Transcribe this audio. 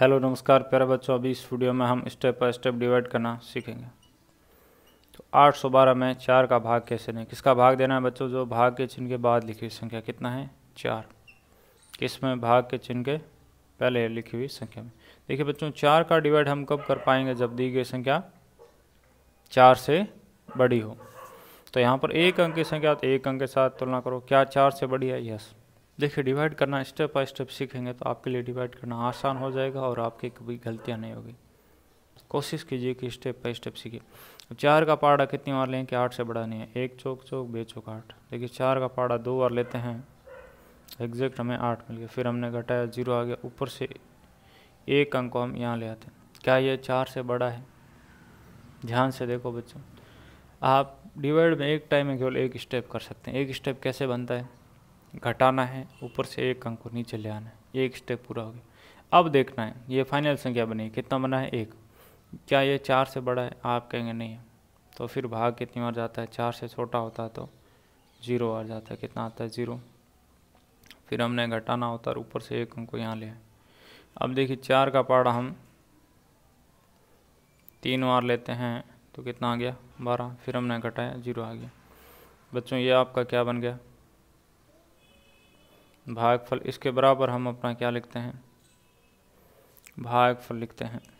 hello नमस्कार प्यारे बच्चों अभी इस वीडियो में हम स्टेप बाय स्टेप डिवाइड करना सीखेंगे तो 812 में चार का भाग कैसे दें किसका भाग देना है बच्चों जो भाग के चिन्ह के बाद लिखी हुई संख्या कितना है चार किस में भाग के चिन्ह के पहले लिखी हुई संख्या में देखिए बच्चों चार का डिवाइड हम कब कर पाएंगे जब दी गई संख्या चार से बड़ी हो तो यहाँ पर एक अंक की संख्या तो एक अंक के साथ तुलना करो क्या चार से बड़ी है यस देखिए डिवाइड करना स्टेप बाय स्टेप सीखेंगे तो आपके लिए डिवाइड करना आसान हो जाएगा और आपकी कभी गलतियाँ नहीं होगी कोशिश कीजिए कि स्टेप बाय स्टेप सीखिए अब चार का पाड़ा कितनी बार लें कि आठ से बड़ा नहीं है एक चौक चौक बे चौक आठ देखिए चार का पाड़ा दो बार लेते हैं एग्जैक्ट हमें आठ मिल गया फिर हमने घटाया जीरो आ गया ऊपर से एक अंक को हम यहाँ ले आते हैं क्या ये चार से बड़ा है ध्यान से देखो बच्चों आप डिवाइड में एक टाइम में केवल एक स्टेप कर सकते हैं एक स्टेप कैसे बनता है घटाना है ऊपर से एक अंक को नीचे ले आना है एक स्टेप पूरा हो गया अब देखना है ये फाइनल संख्या बनी कितना बना है एक क्या ये चार से बड़ा है आप कहेंगे नहीं है तो फिर भाग कितनी बार जाता है चार से छोटा होता है तो ज़ीरो आ जाता है कितना आता है ज़ीरो फिर हमने घटाना होता है ऊपर से एक अंक को यहाँ लिया अब देखिए चार का पाड़ा हम तीन बार लेते हैं तो कितना आ गया बारह फिर हमने घटाया जीरो आ गया बच्चों ये आपका क्या बन गया भागफल इसके बराबर हम अपना क्या लिखते हैं भागफल लिखते हैं